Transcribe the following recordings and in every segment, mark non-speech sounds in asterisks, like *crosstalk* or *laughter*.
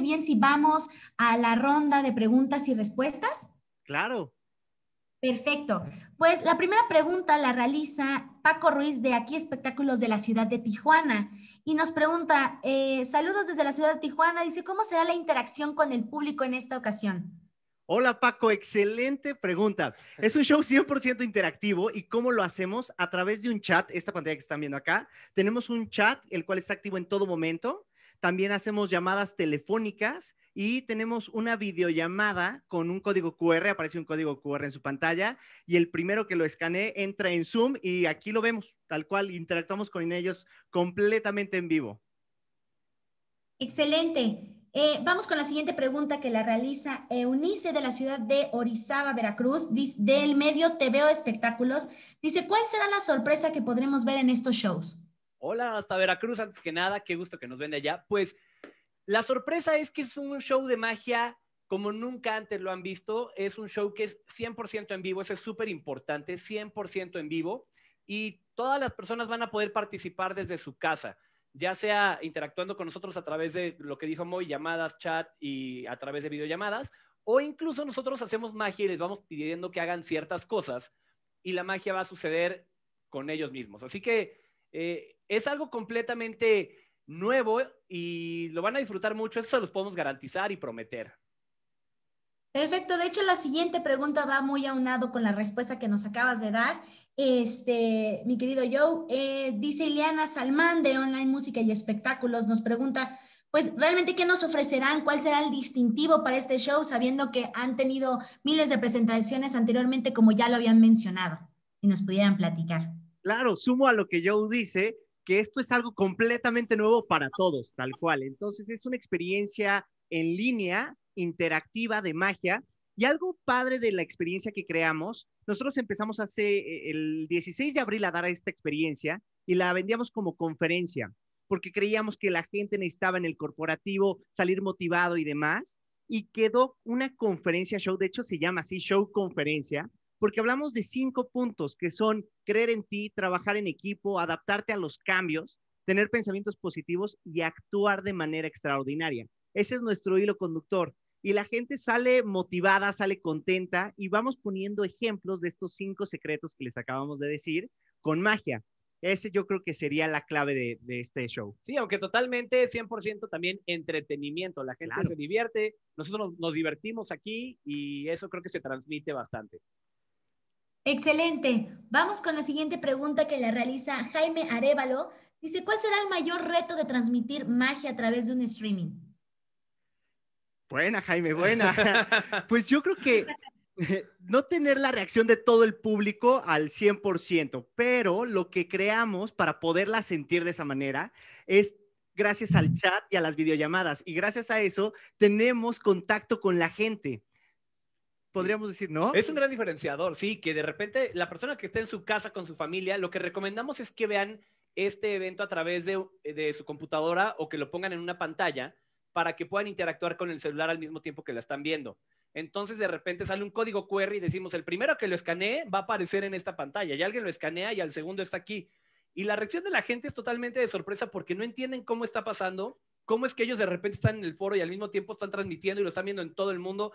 bien si vamos a la ronda de preguntas y respuestas? Claro. Perfecto. Pues la primera pregunta la realiza Paco Ruiz de Aquí Espectáculos de la Ciudad de Tijuana y nos pregunta, eh, saludos desde la Ciudad de Tijuana, dice, ¿cómo será la interacción con el público en esta ocasión? Hola Paco, excelente pregunta. Es un show 100% interactivo y ¿cómo lo hacemos? A través de un chat, esta pantalla que están viendo acá, tenemos un chat el cual está activo en todo momento también hacemos llamadas telefónicas y tenemos una videollamada con un código QR, aparece un código QR en su pantalla y el primero que lo escanee entra en Zoom y aquí lo vemos, tal cual interactuamos con ellos completamente en vivo. Excelente. Eh, vamos con la siguiente pregunta que la realiza eh, Eunice de la ciudad de Orizaba, Veracruz, del medio Te Espectáculos. Dice, ¿cuál será la sorpresa que podremos ver en estos shows? hola, hasta Veracruz, antes que nada, qué gusto que nos ven de allá. Pues la sorpresa es que es un show de magia como nunca antes lo han visto. Es un show que es 100% en vivo, eso es súper importante, 100% en vivo. Y todas las personas van a poder participar desde su casa, ya sea interactuando con nosotros a través de lo que dijo Moy, llamadas, chat y a través de videollamadas, o incluso nosotros hacemos magia y les vamos pidiendo que hagan ciertas cosas y la magia va a suceder con ellos mismos. Así que eh, es algo completamente nuevo y lo van a disfrutar mucho, eso se los podemos garantizar y prometer. Perfecto, de hecho la siguiente pregunta va muy aunado con la respuesta que nos acabas de dar. Este, mi querido Joe, eh, dice Ileana Salmán de Online Música y Espectáculos, nos pregunta, pues realmente qué nos ofrecerán, cuál será el distintivo para este show, sabiendo que han tenido miles de presentaciones anteriormente, como ya lo habían mencionado, si nos pudieran platicar claro, sumo a lo que Joe dice, que esto es algo completamente nuevo para todos, tal cual. Entonces es una experiencia en línea, interactiva de magia. Y algo padre de la experiencia que creamos, nosotros empezamos hace eh, el 16 de abril a dar esta experiencia y la vendíamos como conferencia, porque creíamos que la gente necesitaba en el corporativo salir motivado y demás. Y quedó una conferencia show, de hecho se llama así, show conferencia, porque hablamos de cinco puntos que son creer en ti, trabajar en equipo, adaptarte a los cambios, tener pensamientos positivos y actuar de manera extraordinaria. Ese es nuestro hilo conductor. Y la gente sale motivada, sale contenta y vamos poniendo ejemplos de estos cinco secretos que les acabamos de decir con magia. Ese yo creo que sería la clave de, este show. Sí, aunque totalmente 100% también entretenimiento. La gente se divierte, nosotros nos, divertimos aquí y eso creo que se transmite bastante. Excelente. Vamos con la siguiente pregunta que la realiza Jaime Arevalo. Dice, ¿cuál será el mayor reto de transmitir magia a través de un streaming? Buena, Jaime, buena. *laughs* pues yo creo que eh, no tener la reacción de todo el público al 100%, pero lo que creamos para poderla sentir de esa manera es gracias al chat y a las videollamadas. Y gracias a eso tenemos contacto con la gente podríamos decir, ¿no? Es un gran diferenciador, sí, que de repente la persona que está en su casa con su familia, lo que recomendamos es que vean este evento a través de, de su computadora o que lo pongan en una pantalla para que puedan interactuar con el celular al mismo tiempo que la están viendo. Entonces de repente sale un código QR y decimos, el primero que lo escanee va a aparecer en esta pantalla y alguien lo escanea y al segundo está aquí. Y la reacción de la gente es totalmente de sorpresa porque no entienden cómo está pasando, cómo es que ellos de repente están en el foro y al mismo tiempo están transmitiendo y lo están viendo en todo el mundo.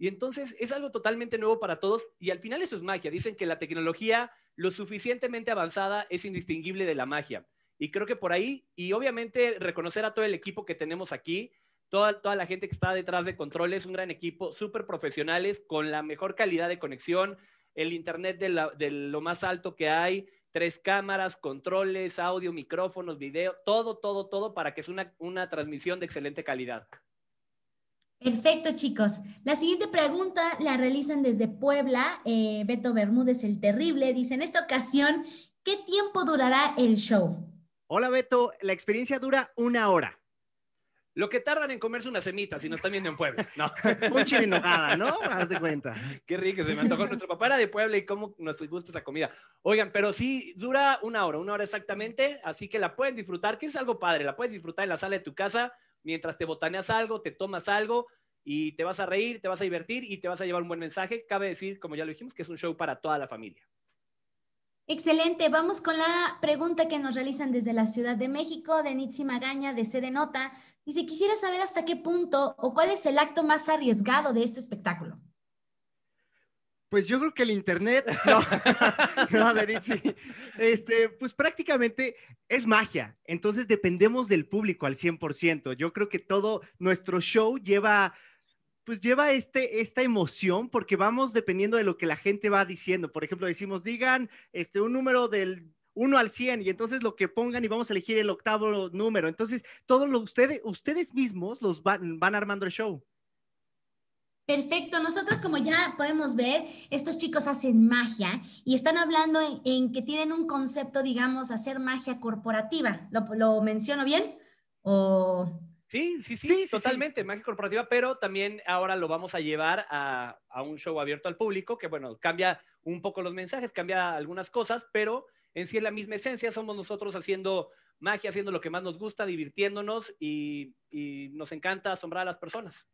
Y entonces es algo totalmente nuevo para todos y al final eso es magia. Dicen que la tecnología lo suficientemente avanzada es indistinguible de la magia. Y creo que por ahí, y obviamente reconocer a todo el equipo que tenemos aquí, toda, toda la gente que está detrás de controles, un gran equipo, súper profesionales, con la mejor calidad de conexión, el internet de, lo más alto que hay, tres cámaras, controles, audio, micrófonos, video, todo, todo, todo para que es una transmisión de excelente calidad. Perfecto, chicos. La siguiente pregunta la realizan desde Puebla. Eh, Beto Bermúdez el Terrible dice, en esta ocasión, ¿qué tiempo durará el show? Hola, Beto. La experiencia dura una hora. Lo que tardan en comerse una semita, si no están viendo en Puebla. No. *laughs* Un chile enojada, ¿no? Haz de cuenta. Qué rico, se me antojó. Nuestro papá de Puebla y cómo nos gusta esa comida. Oigan, pero sí, dura una hora, una hora exactamente. Así que la pueden disfrutar, que es algo padre. La puedes disfrutar en la sala de tu casa, mientras te botaneas algo, te tomas algo, y te vas a reír, te vas a divertir y te vas a llevar un buen mensaje. Cabe decir, como ya lo dijimos, que es un show para toda la familia. Excelente, vamos con la pregunta que nos realizan desde la Ciudad de México, de Nitsi Magaña, de CD Nota. Dice, quisiera saber hasta qué punto o cuál es el acto más arriesgado de este espectáculo. Pues yo creo que el Internet, *laughs* no, *laughs* este, pues prácticamente es magia, entonces dependemos del público al 100%. Yo creo que todo nuestro show lleva pues lleva este, esta emoción porque vamos dependiendo de lo que la gente va diciendo. Por ejemplo, decimos, digan este, un número del 1 al 100 y entonces lo que pongan y vamos a elegir el octavo número. Entonces, todos ustedes, ustedes mismos los van, van armando el show. Perfecto, nosotros como ya podemos ver, estos chicos hacen magia y están hablando en, que tienen un concepto, digamos, hacer magia corporativa. ¿Lo, lo menciono bien? ¿O Sí, sí, sí, totalmente, magia corporativa, pero también ahora lo vamos a llevar a, un show abierto al público, que bueno, cambia un poco los mensajes, cambia algunas cosas, pero en sí es la misma esencia, somos nosotros haciendo magia, haciendo lo que más nos gusta, divirtiéndonos y, nos encanta asombrar a las personas.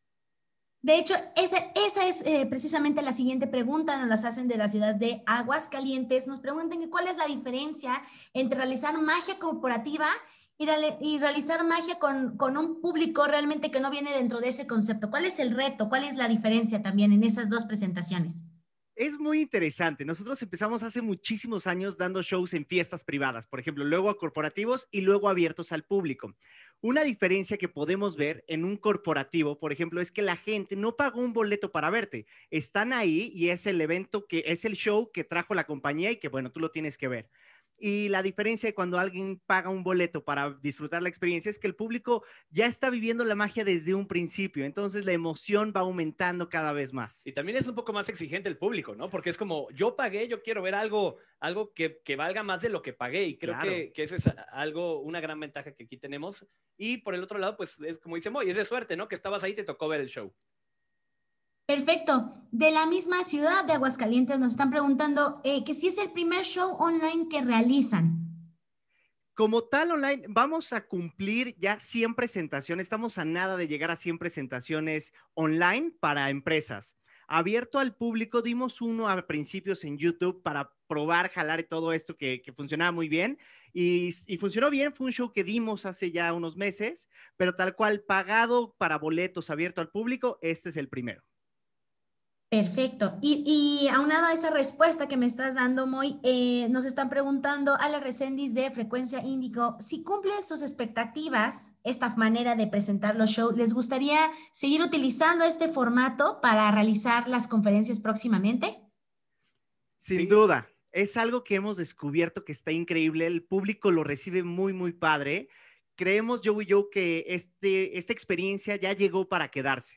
De hecho, esa, esa es eh, precisamente la siguiente pregunta, nos las hacen de la ciudad de Aguascalientes. Nos preguntan cuál es la diferencia entre realizar magia corporativa y, realizar magia con, con, un público realmente que no viene dentro de ese concepto? ¿Cuál es el reto? ¿Cuál es la diferencia también en esas dos presentaciones? Es muy interesante. Nosotros empezamos hace muchísimos años dando shows en fiestas privadas, por ejemplo, luego a corporativos y luego abiertos al público. Una diferencia que podemos ver en un corporativo, por ejemplo, es que la gente no pagó un boleto para verte. Están ahí y es el evento que es el show que trajo la compañía y que, bueno, tú lo tienes que ver. Y la diferencia de cuando alguien paga un boleto para disfrutar la experiencia es que el público ya está viviendo la magia desde un principio, entonces la emoción va aumentando cada vez más. Y también es un poco más exigente el público, ¿no? Porque es como, yo pagué, yo quiero ver algo, algo que, que valga más de lo que pagué y creo que, que es algo, una gran ventaja que aquí tenemos. Y por el otro lado, pues es como dice Moy, es de suerte, ¿no? Que estabas ahí, te tocó ver el show. Perfecto. De la misma ciudad de Aguascalientes nos están preguntando eh, que si es el primer show online que realizan. Como tal online, vamos a cumplir ya 100 presentaciones. Estamos a nada de llegar a 100 presentaciones online para empresas. Abierto al público, dimos uno a principios en YouTube para probar, jalar todo esto que, funcionaba muy bien. Y, y, funcionó bien, fue un show que dimos hace ya unos meses, pero tal cual pagado para boletos abierto al público, este es el primero. Perfecto. Y, aunado a esa respuesta que me estás dando, Moy, eh, nos están preguntando a la Recendis de Frecuencia Índico, si cumplen sus expectativas esta manera de presentar los shows. ¿Les gustaría seguir utilizando este formato para realizar las conferencias próximamente? Sin duda. Es algo que hemos descubierto que está increíble. El público lo recibe muy, muy padre. Creemos, yo y yo, que este, esta experiencia ya llegó para quedarse.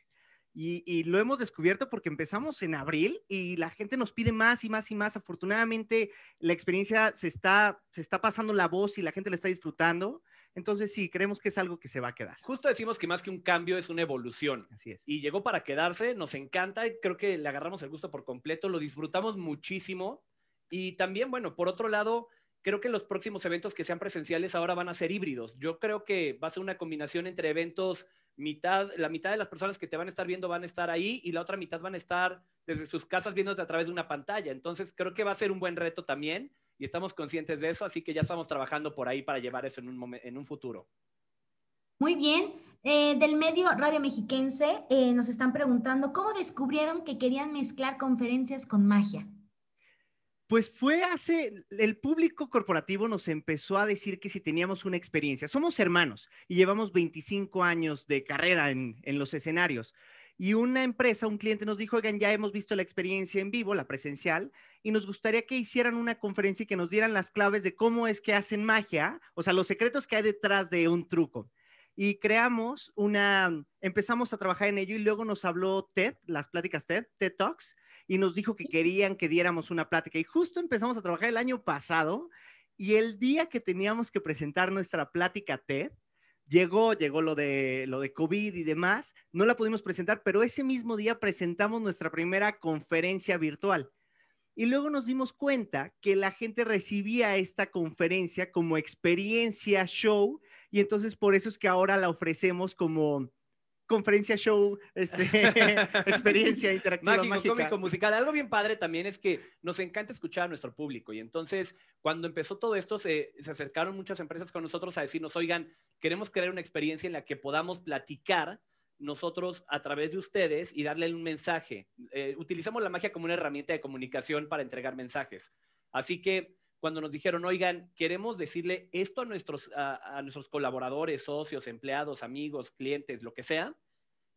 Y, lo hemos descubierto porque empezamos en abril y la gente nos pide más y más y más. Afortunadamente, la experiencia se está, se está pasando la voz y la gente la está disfrutando. Entonces, sí, creemos que es algo que se va a quedar. Justo decimos que más que un cambio es una evolución. Así es. Y llegó para quedarse, nos encanta, y creo que le agarramos el gusto por completo, lo disfrutamos muchísimo. Y también, bueno, por otro lado, creo que los próximos eventos que sean presenciales ahora van a ser híbridos. Yo creo que va a ser una combinación entre eventos la mitad de las personas que te van a estar viendo van a estar ahí y la otra mitad van a estar desde sus casas viéndote a través de una pantalla. Entonces, creo que va a ser un buen reto también y estamos conscientes de eso, así que ya estamos trabajando por ahí para llevar eso en un, en un futuro. Muy bien. Eh, del medio Radio Mexiquense eh, nos están preguntando cómo descubrieron que querían mezclar conferencias con magia. Pues fue hace, el público corporativo nos empezó a decir que si teníamos una experiencia, somos hermanos y llevamos 25 años de carrera en, los escenarios. Y una empresa, un cliente nos dijo, oigan, ya hemos visto la experiencia en vivo, la presencial, y nos gustaría que hicieran una conferencia y que nos dieran las claves de cómo es que hacen magia, o sea, los secretos que hay detrás de un truco. Y creamos una, empezamos a trabajar en ello y luego nos habló TED, las pláticas TED, TED Talks, y nos dijo que querían que diéramos una plática. Y justo empezamos a trabajar el año pasado y el día que teníamos que presentar nuestra plática TED, llegó, llegó lo de, lo de COVID y demás, no la pudimos presentar, pero ese mismo día presentamos nuestra primera conferencia virtual. Y luego nos dimos cuenta que la gente recibía esta conferencia como experiencia show y entonces por eso es que ahora la ofrecemos como conferencia, show, este, *laughs* experiencia interactiva. Mágico, cómico, musical. Algo bien padre también es que nos encanta escuchar a nuestro público. Y entonces, cuando empezó todo esto, se, acercaron muchas empresas con nosotros a decirnos, oigan, queremos crear una experiencia en la que podamos platicar nosotros a través de ustedes y darle un mensaje. Eh, utilizamos la magia como una herramienta de comunicación para entregar mensajes. Así que cuando nos dijeron, oigan, queremos decirle esto a nuestros, colaboradores, socios, empleados, amigos, clientes, lo que sea,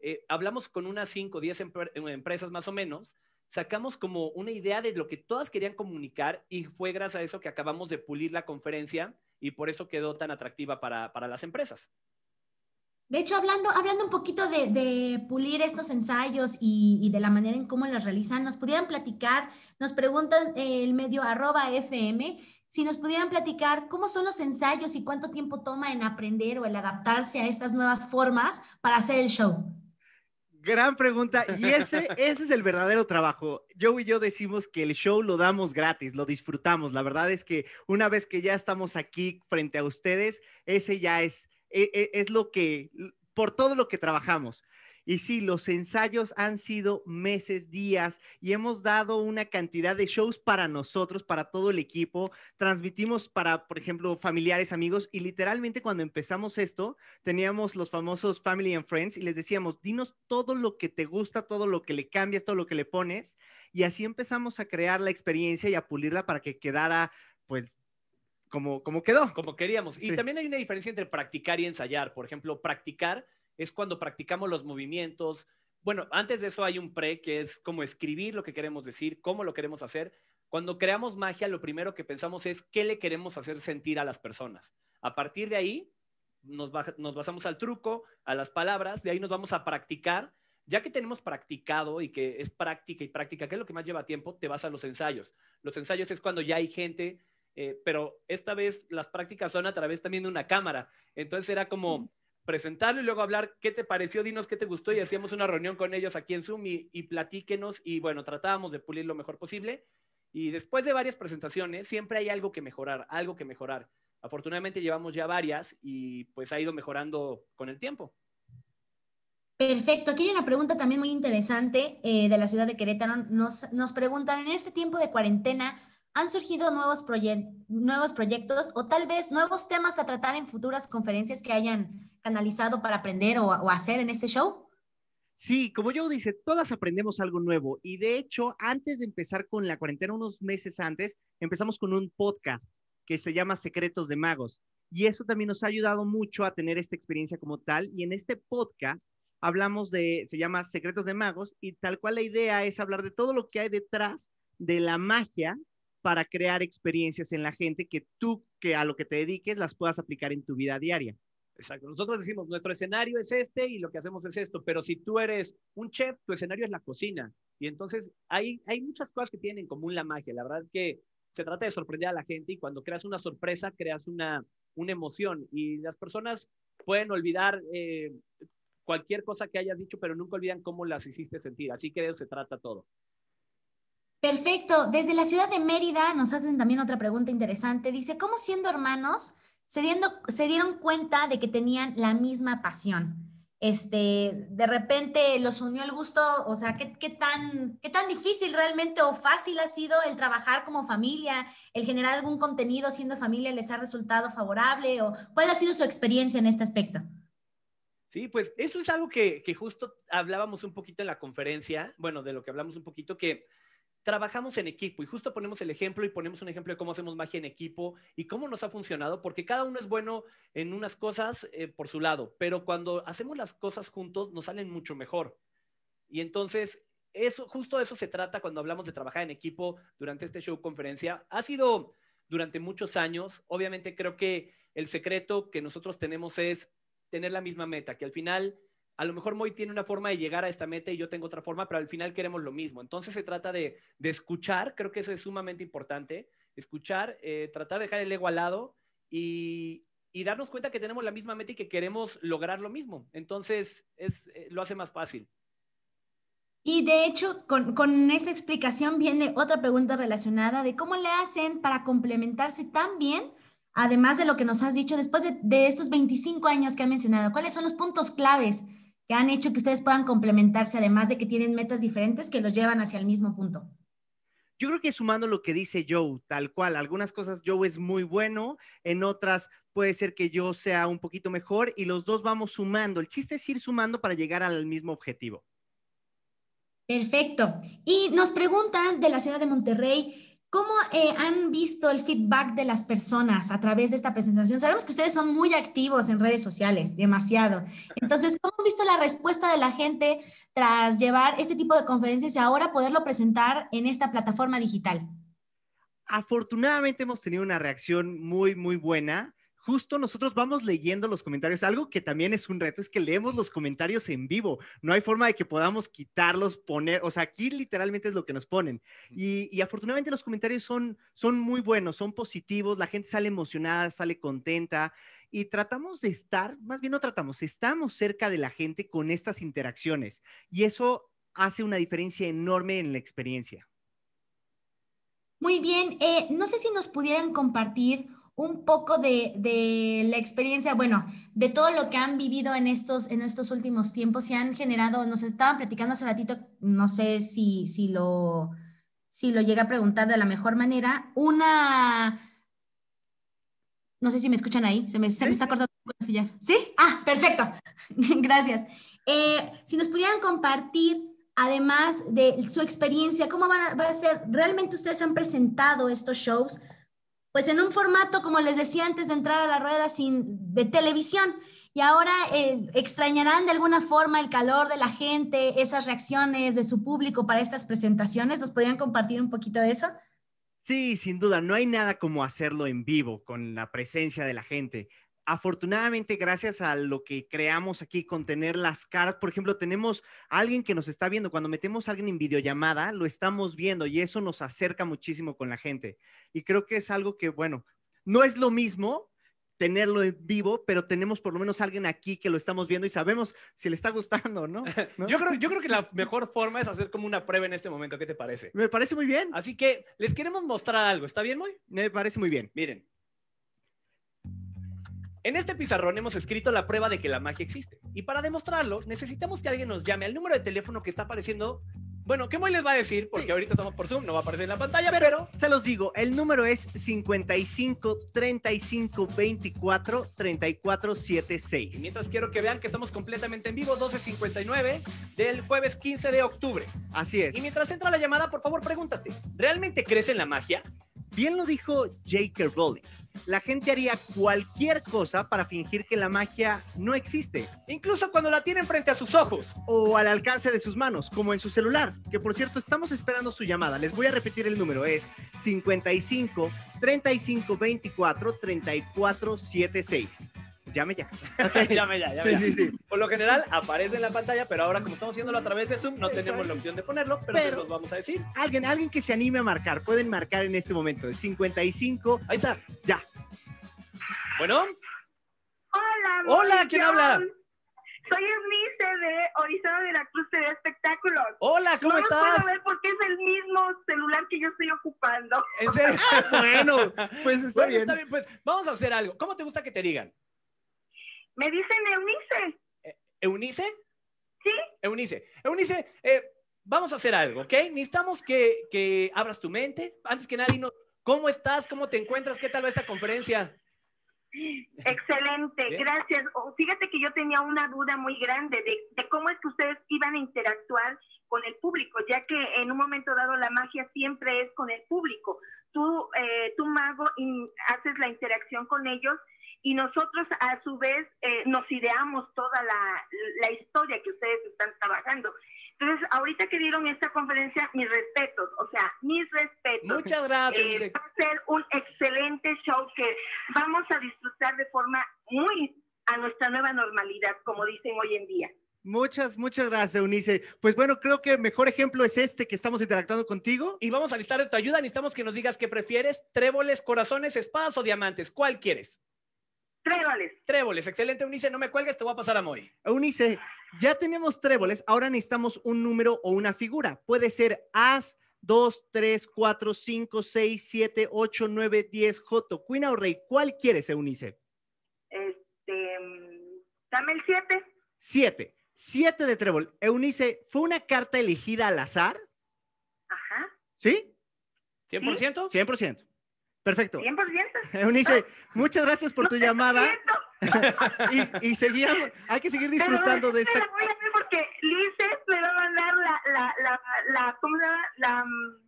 eh, hablamos con unas 5 o 10 empresas más o menos, sacamos como una idea de lo que todas querían comunicar y fue gracias a eso que acabamos de pulir la conferencia y por eso quedó tan atractiva para las empresas. De hecho, hablando, hablando un poquito de, pulir estos ensayos y, de la manera en cómo los realizan, nos pudieran platicar, nos preguntan eh, el medio arroba FM, si nos pudieran platicar cómo son los ensayos y cuánto tiempo toma en aprender o en adaptarse a estas nuevas formas para hacer el show. Gran pregunta. Y ese, ese es el verdadero trabajo. Joe y yo decimos que el show lo damos gratis, lo disfrutamos. La verdad es que una vez que ya estamos aquí frente a ustedes, ese ya es e, e, es lo que, por todo lo que trabajamos. Y sí, los ensayos han sido meses, días, y hemos dado una cantidad de shows para nosotros, para todo el equipo. Transmitimos para, por ejemplo, familiares, amigos, y literalmente cuando empezamos esto, teníamos los famosos Family and Friends y les decíamos, dinos todo lo que te gusta, todo lo que le cambias, todo lo que le pones. Y así empezamos a crear la experiencia y a pulirla para que quedara pues como, quedó. Como queríamos. Y también hay una diferencia entre practicar y ensayar. Por ejemplo, practicar es cuando practicamos los movimientos. Bueno, antes de eso hay un pre, que es como escribir lo que queremos decir, cómo lo queremos hacer. Cuando creamos magia, lo primero que pensamos es qué le queremos hacer sentir a las personas. A partir de ahí, nos, nos basamos al truco, a las palabras, de ahí nos vamos a practicar ya que tenemos practicado y que es práctica y práctica, que es lo que más lleva tiempo, te vas a los ensayos. Los ensayos es cuando ya hay gente eh, pero esta vez las prácticas son a través también de una cámara. Entonces era como presentarlo y luego hablar qué te pareció, dinos qué te gustó y hacíamos una reunión con ellos aquí en Zoom y, platíquenos y bueno, tratábamos de pulir lo mejor posible. Y después de varias presentaciones, siempre hay algo que mejorar, algo que mejorar. Afortunadamente llevamos ya varias y pues ha ido mejorando con el tiempo. Perfecto. Aquí hay una pregunta también muy interesante eh, de la ciudad de Querétaro. nos preguntan, en este tiempo de cuarentena, han surgido nuevos, nuevos proyectos o tal vez nuevos temas a tratar en futuras conferencias que hayan canalizado para aprender o, o hacer en este show? Sí, como yo dice, todas aprendemos algo nuevo y de hecho, antes de empezar con la cuarentena, unos meses antes, empezamos con un podcast que se llama Secretos de Magos y eso también nos ha ayudado mucho a tener esta experiencia como tal y en este podcast hablamos de, se llama Secretos de Magos y tal cual la idea es hablar de todo lo que hay detrás de la magia para crear experiencias en la gente que tú, que a lo que te dediques, las puedas aplicar en tu vida diaria. Exacto. Nosotros decimos, nuestro escenario es este y lo que hacemos es esto, pero si tú eres un chef, tu escenario es la cocina. Y entonces hay, hay muchas cosas que tienen en común la magia. La verdad que se trata de sorprender a la gente y cuando creas una sorpresa, creas una, una emoción y las personas pueden olvidar eh, cualquier cosa que hayas dicho, pero nunca olvidan cómo las hiciste sentir. Así que de eso se trata todo. Perfecto. Desde la ciudad de Mérida nos hacen también otra pregunta interesante. Dice, ¿cómo siendo hermanos se, se dieron cuenta de que tenían la misma pasión? Este, de repente los unió el gusto, o sea, ¿qué, tan, tan difícil realmente o fácil ha sido el trabajar como familia, el generar algún contenido siendo familia les ha resultado favorable o cuál ha sido su experiencia en este aspecto? Sí, pues eso es algo que, que justo hablábamos un poquito en la conferencia, bueno, de lo que hablamos un poquito, que trabajamos en equipo y justo ponemos el ejemplo y ponemos un ejemplo de cómo hacemos magia en equipo y cómo nos ha funcionado, porque cada uno es bueno en unas cosas eh, por su lado, pero cuando hacemos las cosas juntos nos salen mucho mejor. Y entonces, eso, justo eso se trata cuando hablamos de trabajar en equipo durante este show conferencia. Ha sido durante muchos años, obviamente creo que el secreto que nosotros tenemos es tener la misma meta, que al final a lo mejor Moy tiene una forma de llegar a esta meta y yo tengo otra forma, pero al final queremos lo mismo. Entonces se trata de, escuchar, creo que eso es sumamente importante, escuchar, eh, tratar de dejar el ego al lado y, darnos cuenta que tenemos la misma meta y que queremos lograr lo mismo. Entonces es, eh, lo hace más fácil. Y de hecho, con, esa explicación viene otra pregunta relacionada de cómo le hacen para complementarse tan bien, además de lo que nos has dicho después de, estos 25 años que ha mencionado, ¿cuáles son los puntos claves han hecho que ustedes puedan complementarse, además de que tienen metas diferentes que los llevan hacia el mismo punto? Yo creo que sumando lo que dice Joe, tal cual, algunas cosas Joe es muy bueno, en otras puede ser que yo sea un poquito mejor y los dos vamos sumando. El chiste es ir sumando para llegar al mismo objetivo. Perfecto. Y nos preguntan de la ciudad de Monterrey, ¿Cómo eh, han visto el feedback de las personas a través de esta presentación? Sabemos que ustedes son muy activos en redes sociales, demasiado. Entonces, ¿cómo han visto la respuesta de la gente tras llevar este tipo de conferencias y ahora poderlo presentar en esta plataforma digital? Afortunadamente hemos tenido una reacción muy, muy buena justo nosotros vamos leyendo los comentarios. Algo que también es un reto es que leemos los comentarios en vivo. No hay forma de que podamos quitarlos, poner, o sea, aquí literalmente es lo que nos ponen. Y, y afortunadamente los comentarios son, son muy buenos, son positivos, la gente sale emocionada, sale contenta y tratamos de estar, más bien no tratamos, estamos cerca de la gente con estas interacciones y eso hace una diferencia enorme en la experiencia. Muy bien, eh, no sé si nos pudieran compartir un poco de, la experiencia, bueno, de todo lo que han vivido en estos, en estos últimos tiempos, se han generado, nos estaban platicando hace ratito, no sé si, si, lo, si lo llega a preguntar de la mejor manera, una... No sé si me escuchan ahí, se me, me está cortando ¿Sí? Ah, perfecto. *laughs* Gracias. Eh, si nos pudieran compartir además de su experiencia, ¿cómo van va a ser? ¿Realmente ustedes han presentado estos shows? pues en un formato, como les decía antes de entrar a la rueda, de televisión. Y ahora eh, extrañarán de alguna forma el calor de la gente, esas reacciones de su público para estas presentaciones. ¿Nos podrían compartir un poquito de eso? Sí, sin duda, no hay nada como hacerlo en vivo, con la presencia de la gente afortunadamente, gracias a lo que creamos aquí con tener las caras, por ejemplo, tenemos alguien que nos está viendo. Cuando metemos a alguien en videollamada, lo estamos viendo y eso nos acerca muchísimo con la gente. Y creo que es algo que, bueno, no es lo mismo tenerlo en vivo, pero tenemos por lo menos alguien aquí que lo estamos viendo y sabemos si le está gustando, ¿no? *laughs* ¿No? yo, creo, yo creo que la *laughs* mejor forma es hacer como una prueba en este momento. ¿Qué te parece? Me parece muy bien. Así que les queremos mostrar algo. ¿Está bien, muy? Me parece muy bien. Miren, en este pizarrón hemos escrito la prueba de que la magia existe. Y para demostrarlo, necesitamos que alguien nos llame al número de teléfono que está apareciendo. Bueno, ¿qué muy les va a decir, porque ahorita estamos por Zoom, no va a aparecer en la pantalla, pero, Se los digo, el número es 55 35 24 34 Y mientras quiero que vean que estamos completamente en vivo, 12.59 del jueves 15 de octubre. Así es. Y mientras entra la llamada, por favor, pregúntate, ¿realmente crees en la magia? Bien lo dijo J.K. Rowling la gente haría cualquier cosa para fingir que la magia no existe. Incluso cuando la tienen frente a sus ojos. O al alcance de sus manos, como en su celular. Que por cierto, estamos esperando su llamada. Les voy a repetir el número. Es 55 35 24 34 76 llame ya. *laughs* llame ya, llame sí, Sí, sí. Por lo general aparece en la pantalla, pero ahora como estamos haciéndolo a través de Zoom, no tenemos la opción de ponerlo, pero, se los vamos a decir. Alguien, alguien que se anime a marcar, pueden marcar en este momento. Es 55. Ahí está. Ya. Bueno. Hola. Hola, ¿quién habla? Soy Ernice de Orizaba de la Cruz TV Espectáculos. Hola, ¿cómo estás? No puedo ver porque es el mismo celular que yo estoy ocupando. ¿En serio? *laughs* bueno, pues está, bien. está bien. Pues vamos a hacer algo. ¿Cómo te gusta que te digan? ¿Me dicen Eunice? E, ¿Eunice? Sí. Eunice, Eunice, eh, vamos a hacer algo, ¿ok? Necesitamos que, que abras tu mente. Antes que nadie, nos... ¿cómo estás? ¿Cómo te encuentras? ¿Qué tal va esta conferencia? Excelente, gracias. Oh, fíjate que yo tenía una duda muy grande de, de, cómo es que ustedes iban a interactuar con el público, ya que en un momento dado la magia siempre es con el público. Tú, eh, mago, haces la interacción con ellos y nosotros a su vez eh, nos ideamos toda la, la, historia que ustedes están trabajando. Entonces, ahorita que dieron esta conferencia, mis respetos, o sea, mis respetos. Muchas gracias. Eh, va a ser un excelente show que vamos a disfrutar de forma muy a nuestra nueva normalidad, como dicen hoy en día. Muchas, muchas gracias, Unice. Pues bueno, creo que el mejor ejemplo es este que estamos interactuando contigo. Y vamos a listar de tu ayuda. Necesitamos que nos digas qué prefieres: tréboles, corazones, espadas o diamantes. ¿Cuál quieres? Tréboles. Tréboles, excelente, Unice. No me cuelgues, te voy a pasar a Moy. Unice, ya tenemos tréboles, ahora necesitamos un número o una figura. Puede ser As, 2, 3, 4, 5, 6, 7, 8, 9, 10, J, Queen o Rey. ¿Cuál quieres, Eunice? Este, mm, dame el 7. 7. 7 de trébol. Eunice, ¿fue una carta elegida al azar? Ajá. ¿Sí? ¿100%? ¿Sí? 100 100 Perfecto. 100%. Pues, pues. *laughs* Eunice, muchas gracias por tu llamada. *laughs* y, y seguíamos, hay que seguir disfrutando de esta. voy a ver porque Lice me va a mandar la, la, la, la, ¿cómo se llama? La, mm,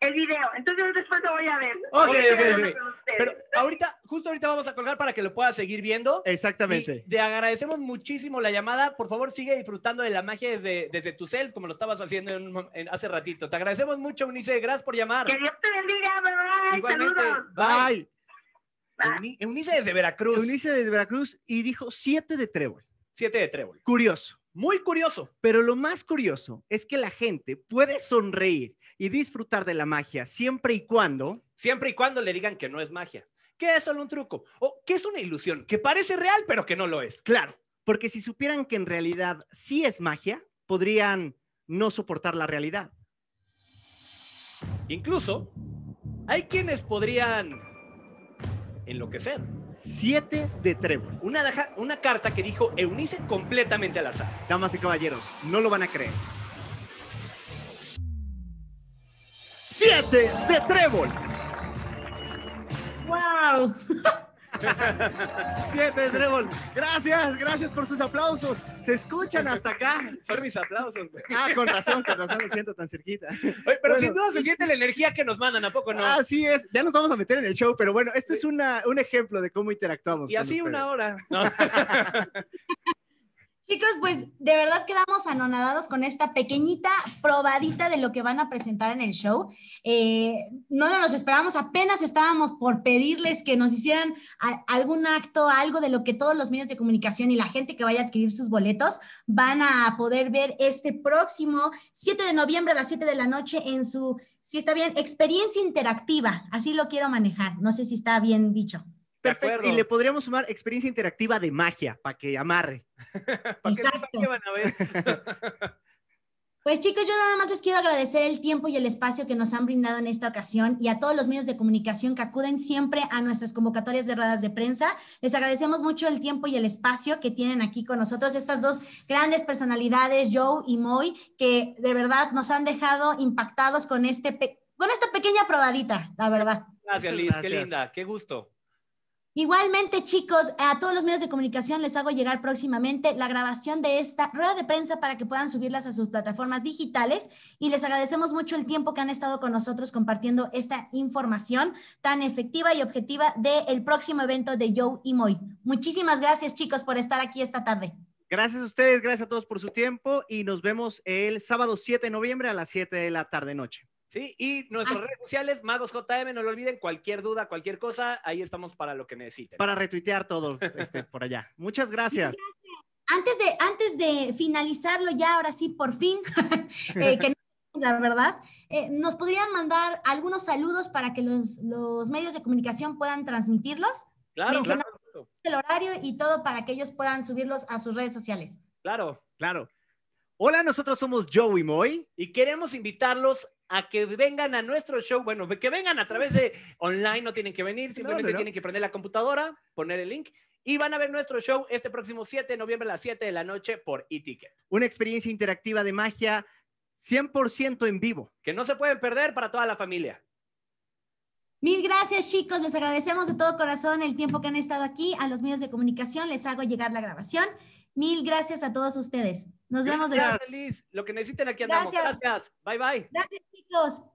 el video. Entonces después lo voy a ver. Ok, ok, ok. Pero ahorita, Justo ahorita vamos a colgar para que lo puedas seguir viendo. Exactamente. te agradecemos muchísimo la llamada. Por favor, sigue disfrutando de la magia desde, tu cel, como lo estabas haciendo hace ratito. Te agradecemos mucho, Unice. Gracias por llamar. Que Dios te bendiga. Bye. Saludos. Bye. bye. desde Veracruz. Eunice desde Veracruz y dijo siete de trébol. Siete de trébol. Curioso. Muy curioso. Pero lo más curioso es que la gente puede sonreír y disfrutar de la magia siempre y cuando. Siempre y cuando le digan que no es magia. ¿Qué es solo un truco? ¿O que es una ilusión que parece real pero que no lo es? Claro, porque si supieran que en realidad sí es magia, podrían no soportar la realidad. Incluso, hay quienes podrían enloquecer. Siete de trébol. Una, una carta que dijo Eunice completamente al azar. Damas y caballeros, no lo van a creer. ¡Siete de trébol! *laughs* Siete, Dragon. Gracias, gracias por sus aplausos. Se escuchan hasta acá. Son mis aplausos. Ah, con razón, con razón, me siento tan cerquita. pero sin duda se siente la energía que nos mandan, ¿a poco no? Así es, ya nos vamos a meter en el show, pero bueno, esto es un ejemplo de cómo interactuamos. Y así una hora. *laughs* Chicos, pues de verdad quedamos anonadados con esta pequeñita probadita de lo que van a presentar en el show. Eh, no nos esperamos. apenas estábamos por pedirles que nos hicieran algún acto, algo de lo que todos los medios de comunicación y la gente que vaya a adquirir sus boletos van a poder ver este próximo 7 de noviembre a las 7 de la noche en su, si está bien, experiencia interactiva. Así lo quiero manejar. No sé si está bien dicho. Perfecto. Y le podríamos sumar experiencia interactiva de magia para que amarre. *laughs* para *laughs* Pues chicos, yo nada más les quiero agradecer el tiempo y el espacio que nos han brindado en esta ocasión y a todos los medios de comunicación que acuden siempre a nuestras convocatorias de ruedas de prensa. Les agradecemos mucho el tiempo y el espacio que tienen aquí con nosotros estas dos grandes personalidades, Joe y Moy, que de verdad nos han dejado impactados con este con esta pequeña probadita, la verdad. Gracias, Liz, qué linda, qué gusto. Igualmente, chicos, a todos los medios de comunicación les hago llegar próximamente la grabación de esta rueda de prensa para que puedan subirlas a sus plataformas digitales y les agradecemos mucho el tiempo que han estado con nosotros compartiendo esta información tan efectiva y objetiva del próximo evento de Joe y Moy. Muchísimas gracias, chicos, por estar aquí esta tarde. Gracias a ustedes, gracias a todos por su tiempo y nos vemos el sábado 7 de noviembre a las 7 de la tarde noche y nuestras redes sociales, Magos JM, no lo olviden, cualquier duda, cualquier cosa, ahí estamos para lo que necesiten. Para retuitear todo este, por allá. Muchas gracias. Antes de, antes de finalizarlo ya, ahora sí, por fin, *laughs* eh, que no, la verdad, eh, nos podrían mandar algunos saludos para que los, medios de comunicación puedan transmitirlos. Claro, claro, El horario y todo para que ellos puedan subirlos a sus redes sociales. Claro, claro. Hola, nosotros somos Joey Moy y queremos invitarlos a que vengan a nuestro show. Bueno, que vengan a través de online, no tienen que venir, simplemente tienen que prender la computadora, poner el link y van a ver nuestro show este próximo 7 de noviembre a las 7 de la noche por eTicket. Una experiencia interactiva de magia 100% en vivo. Que no se pueden perder para toda la familia. Mil gracias chicos, les agradecemos de todo corazón el tiempo que han estado aquí. A los medios de comunicación les hago llegar la grabación. Mil gracias a todos ustedes. Nos vemos gracias, Feliz. Lo que necesiten aquí andamos. gracias. Bye bye. Gracias, chicos.